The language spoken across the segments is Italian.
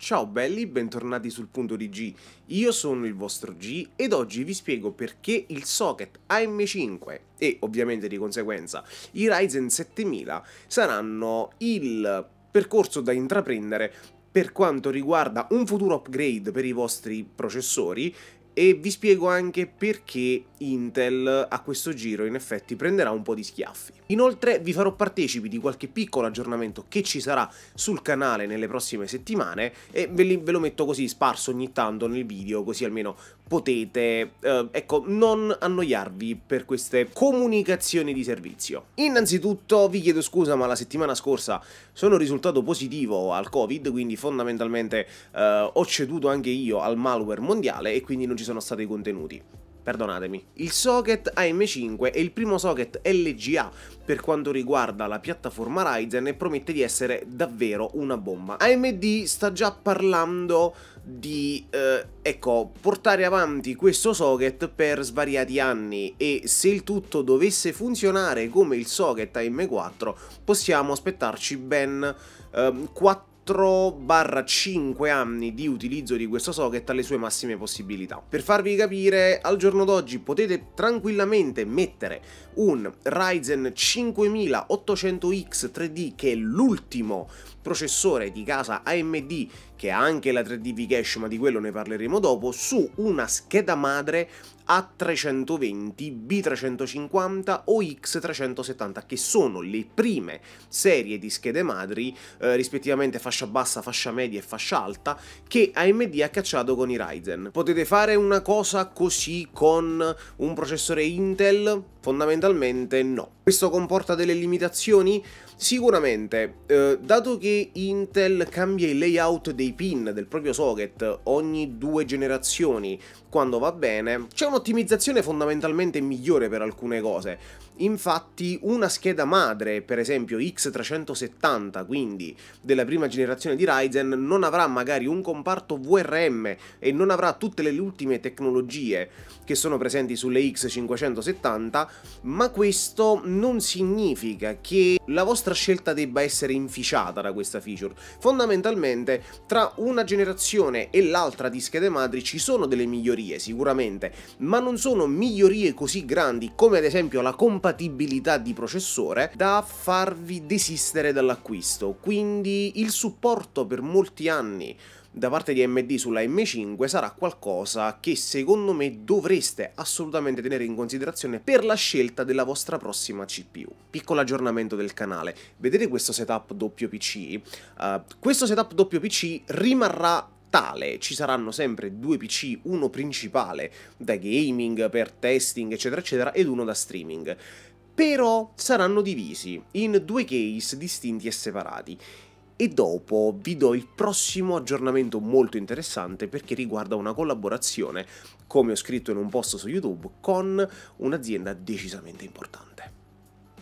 Ciao belli, bentornati sul punto di G. Io sono il vostro G ed oggi vi spiego perché il socket AM5 e ovviamente di conseguenza i Ryzen 7000 saranno il percorso da intraprendere per quanto riguarda un futuro upgrade per i vostri processori e vi spiego anche perché Intel a questo giro in effetti prenderà un po' di schiaffi. Inoltre vi farò partecipi di qualche piccolo aggiornamento che ci sarà sul canale nelle prossime settimane e ve, lo metto così sparso ogni tanto nel video così almeno potete, eh, ecco, non annoiarvi per queste comunicazioni di servizio. Innanzitutto vi chiedo scusa ma la settimana scorsa sono risultato positivo al covid, quindi fondamentalmente eh, ho ceduto anche io al malware mondiale e quindi non ci sono stati contenuti perdonatemi. Il socket AM5 è il primo socket LGA per quanto riguarda la piattaforma Ryzen e promette di essere davvero una bomba. AMD sta già parlando di eh, ecco, portare avanti questo socket per svariati anni e se il tutto dovesse funzionare come il socket AM4 possiamo aspettarci ben eh, 4 4-5 anni di utilizzo di questo socket alle sue massime possibilità. Per farvi capire, al giorno d'oggi potete tranquillamente mettere un Ryzen 5800X 3D che è l'ultimo processore di casa AMD che ha anche la 3D V-Cache ma di quello ne parleremo dopo su una scheda madre a320, B350 o X370 che sono le prime serie di schede madri eh, rispettivamente fascia bassa, fascia media e fascia alta che AMD ha cacciato con i Ryzen. Potete fare una cosa così con un processore Intel? Fondamentalmente no. Questo comporta delle limitazioni? Sicuramente, eh, dato che Intel cambia il layout dei pin del proprio socket ogni due generazioni, quando va bene, c'è un'ottimizzazione fondamentalmente migliore per alcune cose. Infatti una scheda madre, per esempio X370 quindi, della prima generazione di Ryzen, non avrà magari un comparto VRM e non avrà tutte le ultime tecnologie che sono presenti sulle X570, ma questo non significa che la vostra scelta debba essere inficiata da questa feature. Fondamentalmente tra una generazione e l'altra di schede madri ci sono delle migliorie sicuramente, ma non sono migliorie così grandi come ad esempio la compatibilità compatibilità di processore da farvi desistere dall'acquisto, quindi il supporto per molti anni da parte di AMD sulla M5 sarà qualcosa che secondo me dovreste assolutamente tenere in considerazione per la scelta della vostra prossima CPU. Piccolo aggiornamento del canale, vedete questo setup doppio PC? Uh, eh, questo setup doppio PC rimarrà tale ci saranno sempre due PC, uno principale da gaming per testing eccetera eccetera ed uno da streaming. Però saranno divisi in due case distinti e separati e dopo vi do il prossimo aggiornamento molto interessante perché riguarda una collaborazione, come ho scritto in un post su YouTube, con un'azienda decisamente importante.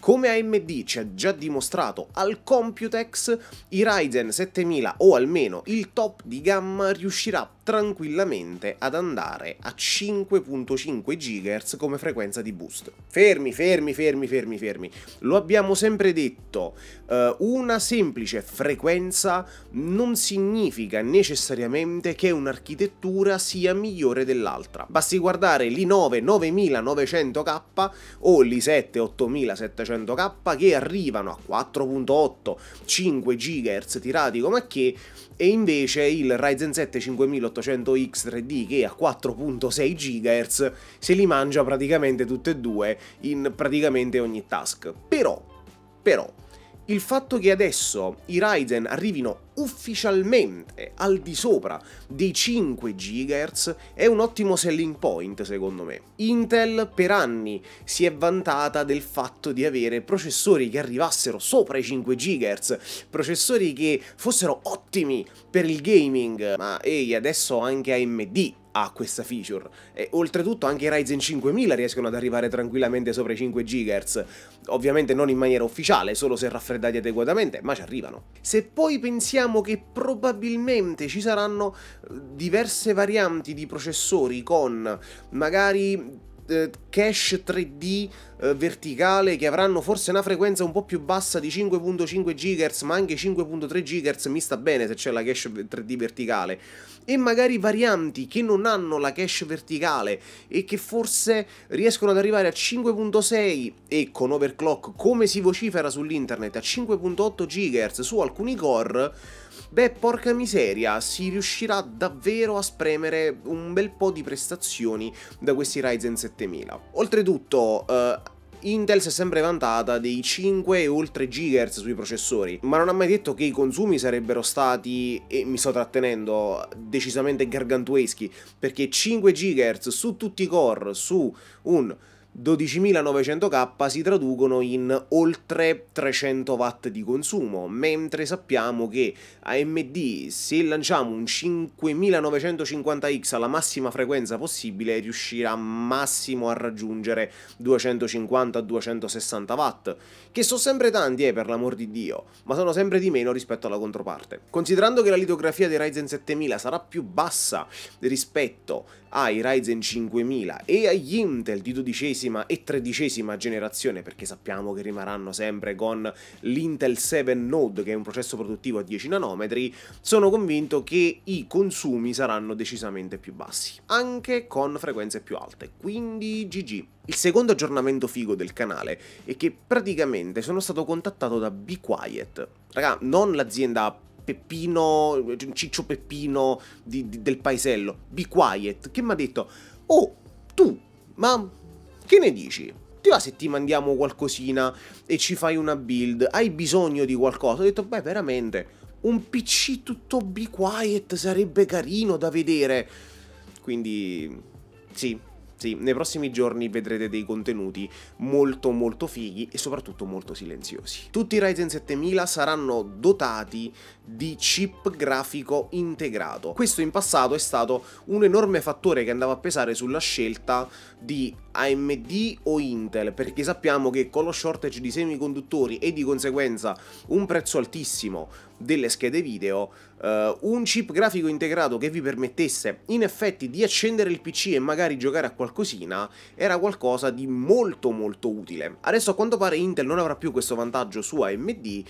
Come AMD ci ha già dimostrato al Computex, i Ryzen 7000 o almeno il top di gamma riuscirà tranquillamente ad andare a 5.5 GHz come frequenza di boost. Fermi, fermi, fermi, fermi, fermi. Lo abbiamo sempre detto, eh, una semplice frequenza non significa necessariamente che un'architettura sia migliore dell'altra. Basti guardare l'i9 9900K o l'i7 8700K che arrivano a 4.8 5 GHz tirati come che e invece il Ryzen 7 5800 800X3D che a 4.6 GHz se li mangia praticamente tutte e due in praticamente ogni task. Però, però, il fatto che adesso i Ryzen arrivino ufficialmente al di sopra dei 5 GHz è un ottimo selling point secondo me. Intel per anni si è vantata del fatto di avere processori che arrivassero sopra i 5 GHz, processori che fossero ottimi per il gaming, ma ehi adesso anche AMD ha questa feature. E oltretutto anche i Ryzen 5000 riescono ad arrivare tranquillamente sopra i 5 GHz, ovviamente non in maniera ufficiale, solo se raffreddati adeguatamente, ma ci arrivano. Se poi pensiamo che probabilmente ci saranno eh, diverse varianti di processori con magari eh, cache 3D eh, verticale che avranno forse una frequenza un po' più bassa di 5.5 GHz ma anche 5.3 GHz mi sta bene se c'è la cache 3D verticale e magari varianti che non hanno la cache verticale e che forse riescono ad arrivare a 5.6 e con overclock come si vocifera sull'internet a 5.8 GHz su alcuni core Beh, porca miseria, si riuscirà davvero a spremere un bel po' di prestazioni da questi Ryzen 7000. Oltretutto, eh, Intel si è sempre vantata dei 5 e oltre GHz sui processori, ma non ha mai detto che i consumi sarebbero stati, e mi sto trattenendo, decisamente gargantueschi, perché 5 GHz su tutti i core, su un 12.900K si traducono in oltre 300 watt di consumo, mentre sappiamo che AMD se lanciamo un 5950X alla massima frequenza possibile riuscirà massimo a raggiungere 250-260 watt, che sono sempre tanti eh, per l'amor di Dio, ma sono sempre di meno rispetto alla controparte. Considerando che la litografia dei Ryzen 7000 sarà più bassa rispetto ai Ryzen 5000 e agli Intel di 12 dodicesima e tredicesima generazione, perché sappiamo che rimarranno sempre con l'Intel 7 Node, che è un processo produttivo a 10 nanometri, sono convinto che i consumi saranno decisamente più bassi, anche con frequenze più alte, quindi GG. Il secondo aggiornamento figo del canale è che praticamente sono stato contattato da Be Quiet. Raga, non l'azienda Peppino, Ciccio Peppino di, di, del paesello, Be Quiet, che mi ha detto, oh, tu, ma che ne dici? Ti va se ti mandiamo qualcosina e ci fai una build? Hai bisogno di qualcosa? Ho detto, beh, veramente, un PC tutto be quiet sarebbe carino da vedere. Quindi, sì, sì, nei prossimi giorni vedrete dei contenuti molto molto fighi e soprattutto molto silenziosi. Tutti i Ryzen 7000 saranno dotati di chip grafico integrato. Questo in passato è stato un enorme fattore che andava a pesare sulla scelta di AMD o Intel, perché sappiamo che con lo shortage di semiconduttori e di conseguenza un prezzo altissimo delle schede video, uh, un chip grafico integrato che vi permettesse in effetti di accendere il PC e magari giocare a qualcosina era qualcosa di molto molto utile. Adesso a quanto pare Intel non avrà più questo vantaggio su AMD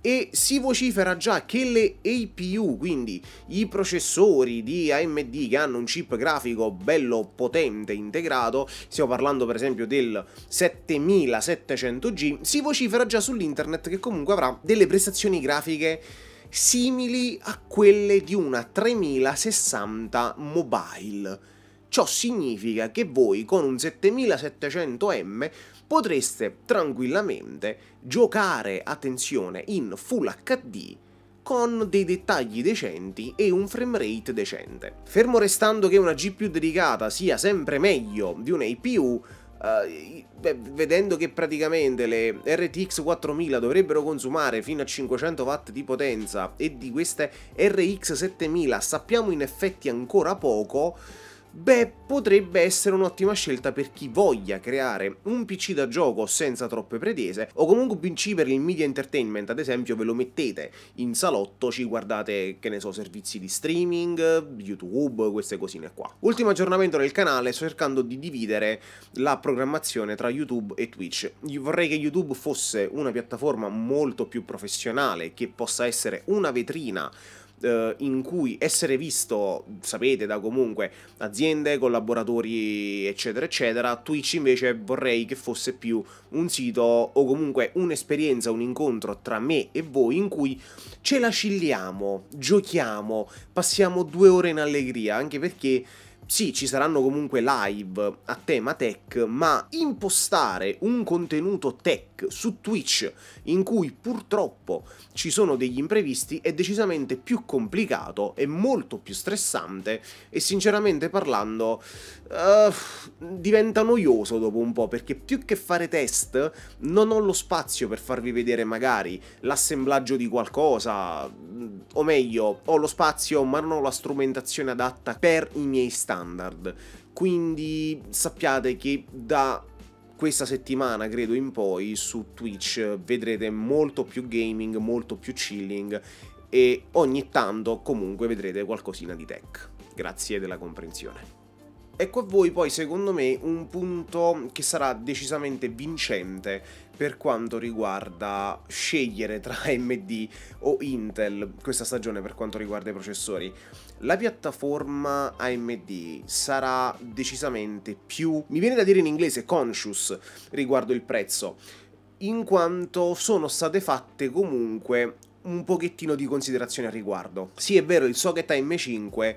e si vocifera già che le APU, quindi i processori di AMD che hanno un chip grafico bello potente integrato, stiamo parlando per esempio del 7700G, si vocifera già sull'internet che comunque avrà delle prestazioni grafiche simili a quelle di una 3060 mobile. Ciò significa che voi con un 7700M potreste tranquillamente giocare, attenzione, in Full HD con dei dettagli decenti e un frame rate decente. Fermo restando che una GPU dedicata sia sempre meglio di una IPU, eh, vedendo che praticamente le RTX 4000 dovrebbero consumare fino a 500 watt di potenza e di queste RX 7000 sappiamo in effetti ancora poco, Beh, potrebbe essere un'ottima scelta per chi voglia creare un PC da gioco senza troppe pretese, o comunque un PC per il media entertainment, ad esempio ve lo mettete in salotto, ci guardate, che ne so, servizi di streaming, YouTube, queste cosine qua. Ultimo aggiornamento del canale, sto cercando di dividere la programmazione tra YouTube e Twitch. Io vorrei che YouTube fosse una piattaforma molto più professionale, che possa essere una vetrina eh, in cui essere visto, sapete, da comunque aziende, collaboratori, eccetera, eccetera, Twitch invece vorrei che fosse più un sito o comunque un'esperienza, un incontro tra me e voi in cui ce la scigliamo, giochiamo, passiamo due ore in allegria, anche perché sì, ci saranno comunque live a tema tech, ma impostare un contenuto tech su Twitch in cui purtroppo ci sono degli imprevisti è decisamente più complicato, è molto più stressante e sinceramente parlando uh, diventa noioso dopo un po' perché più che fare test non ho lo spazio per farvi vedere magari l'assemblaggio di qualcosa, mm, o meglio, ho lo spazio ma non ho la strumentazione adatta per i miei standard standard. Quindi sappiate che da questa settimana, credo in poi, su Twitch vedrete molto più gaming, molto più chilling e ogni tanto comunque vedrete qualcosina di tech. Grazie della comprensione. Ecco a voi poi secondo me un punto che sarà decisamente vincente per quanto riguarda scegliere tra AMD o Intel questa stagione per quanto riguarda i processori. La piattaforma AMD sarà decisamente più, mi viene da dire in inglese, conscious riguardo il prezzo, in quanto sono state fatte comunque un pochettino di considerazioni al riguardo. Sì è vero il socket AM5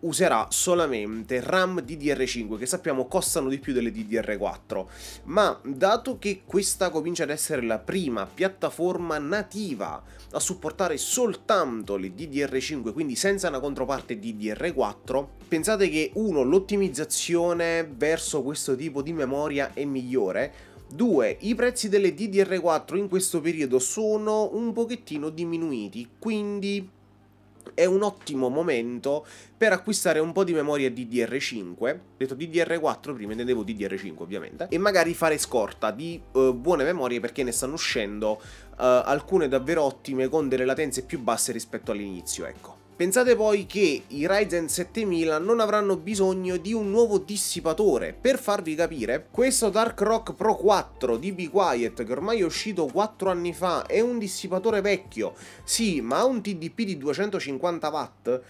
userà solamente RAM DDR5 che sappiamo costano di più delle DDR4 ma dato che questa comincia ad essere la prima piattaforma nativa a supportare soltanto le DDR5 quindi senza una controparte DDR4 pensate che 1 l'ottimizzazione verso questo tipo di memoria è migliore 2. I prezzi delle DDR4 in questo periodo sono un pochettino diminuiti, quindi è un ottimo momento per acquistare un po' di memoria DDR5, detto DDR4 prima intendevo DDR5 ovviamente, e magari fare scorta di uh, buone memorie perché ne stanno uscendo uh, alcune davvero ottime con delle latenze più basse rispetto all'inizio, ecco. Pensate poi che i Ryzen 7000 non avranno bisogno di un nuovo dissipatore. Per farvi capire, questo Dark Rock Pro 4 di Be Quiet, che ormai è uscito 4 anni fa, è un dissipatore vecchio, sì, ma ha un TDP di 250 watt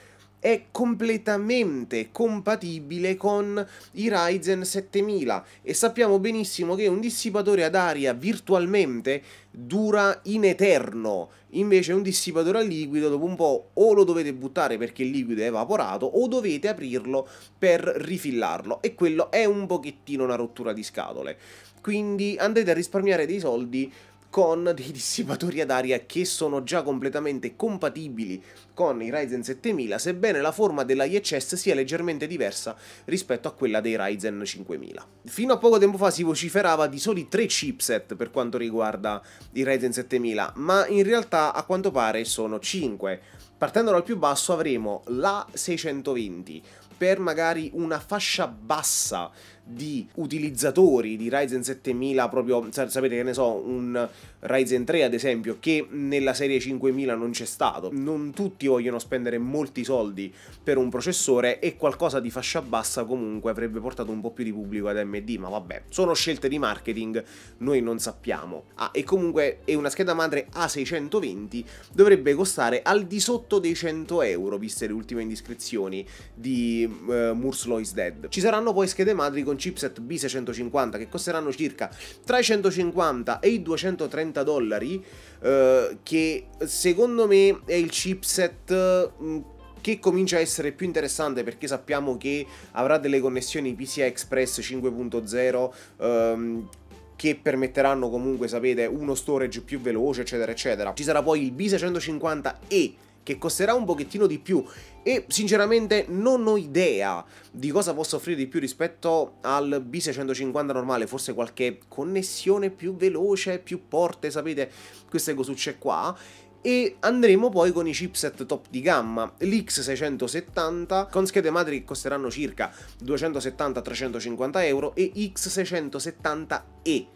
è completamente compatibile con i Ryzen 7000 e sappiamo benissimo che un dissipatore ad aria virtualmente dura in eterno, invece un dissipatore a liquido dopo un po' o lo dovete buttare perché il liquido è evaporato o dovete aprirlo per rifillarlo e quello è un pochettino una rottura di scatole. Quindi andate a risparmiare dei soldi con dei dissipatori ad aria che sono già completamente compatibili con i Ryzen 7000, sebbene la forma della IHS sia leggermente diversa rispetto a quella dei Ryzen 5000. Fino a poco tempo fa si vociferava di soli tre chipset per quanto riguarda i Ryzen 7000, ma in realtà a quanto pare sono 5. Partendo dal più basso avremo la 620 per magari una fascia bassa di utilizzatori di Ryzen 7000, proprio sapete che ne so, un Ryzen 3 ad esempio, che nella serie 5000 non c'è stato. Non tutti tutti vogliono spendere molti soldi per un processore e qualcosa di fascia bassa comunque avrebbe portato un po' più di pubblico ad AMD, ma vabbè, sono scelte di marketing, noi non sappiamo. Ah, e comunque è una scheda madre A620 dovrebbe costare al di sotto dei 100 euro, viste le ultime indiscrezioni di uh, eh, Murslo is Dead. Ci saranno poi schede madri con chipset B650 che costeranno circa tra i 150 e i 230 dollari, eh, che secondo me è il chipset mm, che comincia a essere più interessante perché sappiamo che avrà delle connessioni PCI Express 5.0 ehm, che permetteranno comunque, sapete, uno storage più veloce, eccetera, eccetera. Ci sarà poi il B650E che costerà un pochettino di più e sinceramente non ho idea di cosa possa offrire di più rispetto al B650 normale, forse qualche connessione più veloce, più porte, sapete queste cosucce qua e andremo poi con i chipset top di gamma, l'X670 con schede madri che costeranno circa 270-350 euro e X670E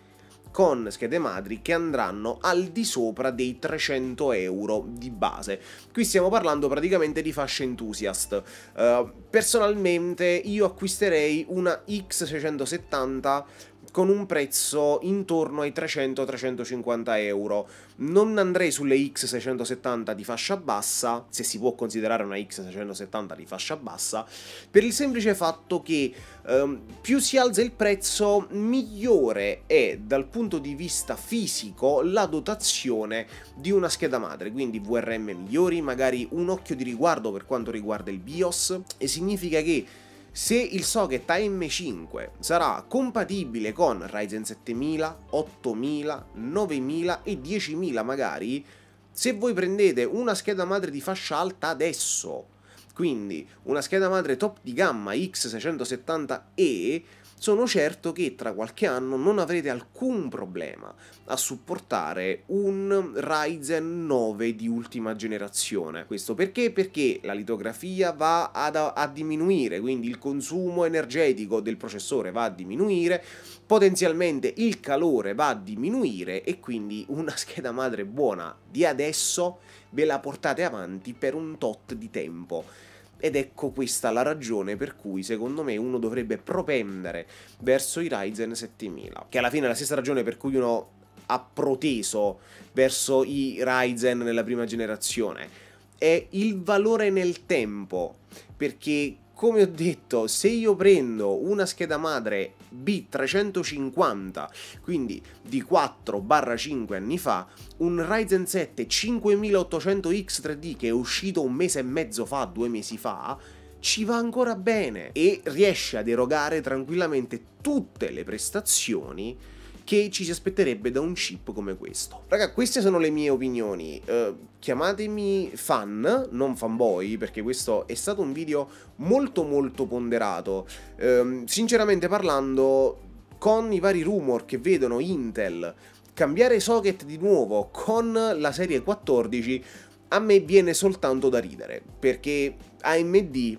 con schede madri che andranno al di sopra dei 300 euro di base. Qui stiamo parlando praticamente di fasce enthusiast. Uh, personalmente io acquisterei una X670 con un prezzo intorno ai 300-350 euro. Non andrei sulle X670 di fascia bassa, se si può considerare una X670 di fascia bassa, per il semplice fatto che ehm, più si alza il prezzo, migliore è dal punto di vista fisico la dotazione di una scheda madre, quindi VRM migliori, magari un occhio di riguardo per quanto riguarda il BIOS, e significa che se il socket AM5 sarà compatibile con Ryzen 7000, 8000, 9000 e 10000 magari, se voi prendete una scheda madre di fascia alta adesso, quindi una scheda madre top di gamma X670E, sono certo che tra qualche anno non avrete alcun problema a supportare un Ryzen 9 di ultima generazione. Questo perché? Perché la litografia va ad, a diminuire, quindi il consumo energetico del processore va a diminuire, potenzialmente il calore va a diminuire e quindi una scheda madre buona di adesso ve la portate avanti per un tot di tempo. Ed ecco questa la ragione per cui secondo me uno dovrebbe propendere verso i Ryzen 7000, che alla fine è la stessa ragione per cui uno ha proteso verso i Ryzen nella prima generazione. È il valore nel tempo, perché come ho detto, se io prendo una scheda madre B350, quindi di 4-5 anni fa, un Ryzen 7 5800X3D che è uscito un mese e mezzo fa, due mesi fa, ci va ancora bene e riesce ad erogare tranquillamente tutte le prestazioni che ci si aspetterebbe da un chip come questo. Raga, queste sono le mie opinioni. Eh, chiamatemi fan, non fanboy, perché questo è stato un video molto molto ponderato. Eh, sinceramente parlando, con i vari rumor che vedono Intel cambiare socket di nuovo con la serie 14 a me viene soltanto da ridere, perché AMD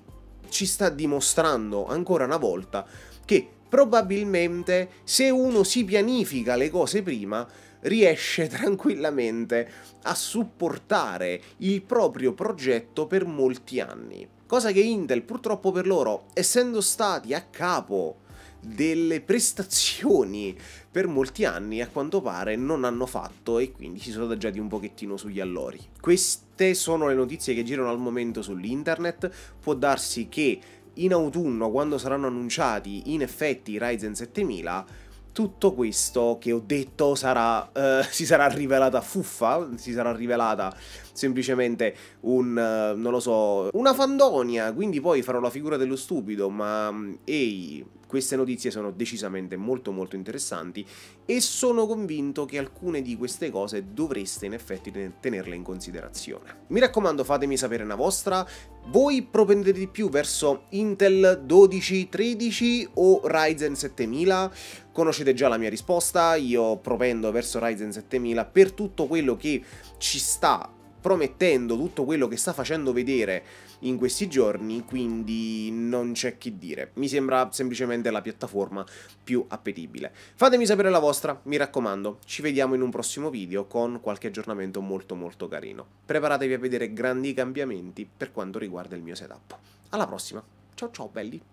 ci sta dimostrando ancora una volta che probabilmente se uno si pianifica le cose prima, riesce tranquillamente a supportare il proprio progetto per molti anni. Cosa che Intel purtroppo per loro, essendo stati a capo delle prestazioni per molti anni a quanto pare non hanno fatto e quindi si sono adagiati un pochettino sugli allori. Queste sono le notizie che girano al momento sull'internet, può darsi che in autunno, quando saranno annunciati in effetti i Ryzen 7000, tutto questo che ho detto sarà, eh, si sarà rivelata fuffa, si sarà rivelata semplicemente un, eh, non lo so, una fandonia, quindi poi farò la figura dello stupido, ma mm, ehi... Queste notizie sono decisamente molto molto interessanti e sono convinto che alcune di queste cose dovreste in effetti tenerle in considerazione. Mi raccomando fatemi sapere una vostra, voi propendete di più verso Intel 12, 13 o Ryzen 7000? Conoscete già la mia risposta, io propendo verso Ryzen 7000 per tutto quello che ci sta promettendo tutto quello che sta facendo vedere in questi giorni, quindi non c'è chi dire. Mi sembra semplicemente la piattaforma più appetibile. Fatemi sapere la vostra, mi raccomando. Ci vediamo in un prossimo video con qualche aggiornamento molto molto carino. Preparatevi a vedere grandi cambiamenti per quanto riguarda il mio setup. Alla prossima, ciao ciao belli!